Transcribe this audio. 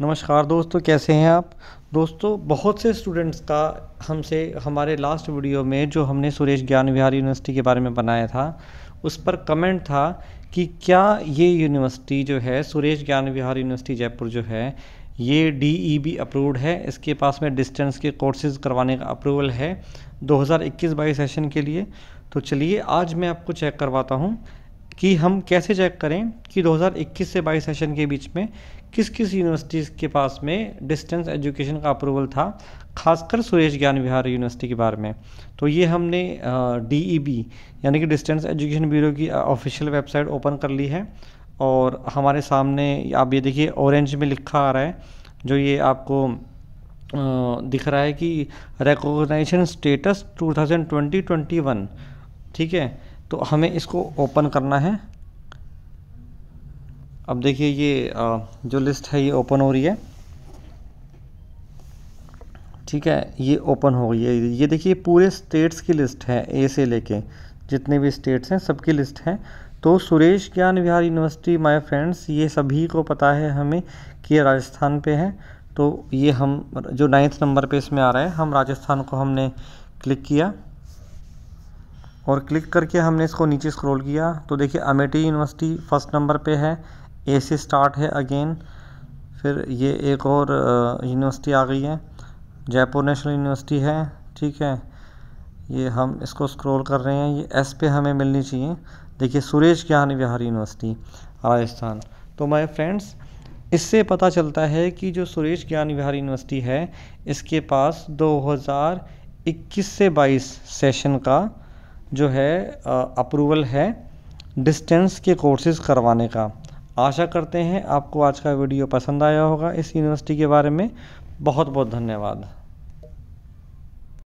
नमस्कार दोस्तों कैसे हैं आप दोस्तों बहुत से स्टूडेंट्स का हमसे हमारे लास्ट वीडियो में जो हमने सुरेश ज्ञान विहार यूनिवर्सिटी के बारे में बनाया था उस पर कमेंट था कि क्या ये यूनिवर्सिटी जो है सुरेश ज्ञान विहार यूनिवर्सिटी जयपुर जो है ये डी ई बी अप्रूव्ड है इसके पास में डिस्टेंस के कोर्सेज़ करवाने का अप्रूवल है दो हज़ार सेशन के लिए तो चलिए आज मैं आपको चेक करवाता हूँ कि हम कैसे चेक करें कि 2021 से 22 सेशन के बीच में किस किस यूनिवर्सिटीज़ के पास में डिस्टेंस एजुकेशन का अप्रूवल था खासकर सुरेश ज्ञान विहार यूनिवर्सिटी के बारे में तो ये हमने डी e यानी कि डिस्टेंस एजुकेशन ब्यूरो की ऑफिशियल वेबसाइट ओपन कर ली है और हमारे सामने आप ये देखिए ऑरेंज में लिखा आ रहा है जो ये आपको दिख रहा है कि रिकोगनाइजेशन स्टेटस 2020-21 ठीक है तो हमें इसको ओपन करना है अब देखिए ये जो लिस्ट है ये ओपन हो रही है ठीक है ये ओपन हो गई है ये देखिए पूरे स्टेट्स की लिस्ट है ए से लेके जितने भी स्टेट्स हैं सबकी लिस्ट है तो सुरेश ज्ञान विहार यूनिवर्सिटी माय फ्रेंड्स ये सभी को पता है हमें कि ये राजस्थान पे है तो ये हम जो नाइन्थ नंबर पे इसमें आ रहा है हम राजस्थान को हमने क्लिक किया और क्लिक करके हमने इसको नीचे स्क्रॉल किया तो देखिए अमेठी यूनिवर्सिटी फर्स्ट नंबर पे है ए से स्टार्ट है अगेन फिर ये एक और यूनिवर्सिटी आ गई है जयपुर नेशनल यूनिवर्सिटी है ठीक है ये हम इसको स्क्रॉल कर रहे हैं ये एस पे हमें मिलनी चाहिए देखिए सुरेश ज्ञान विहार यूनिवर्सिटी राजस्थान तो माय फ्रेंड्स इससे पता चलता है कि जो सुरेश ज्ञान विहार यूनिवर्सिटी है इसके पास 2021 से 22 सेशन का जो है अप्रूवल है डिस्टेंस के कोर्सेज़ करवाने का आशा करते हैं आपको आज का वीडियो पसंद आया होगा इस यूनिवर्सिटी के बारे में बहुत बहुत धन्यवाद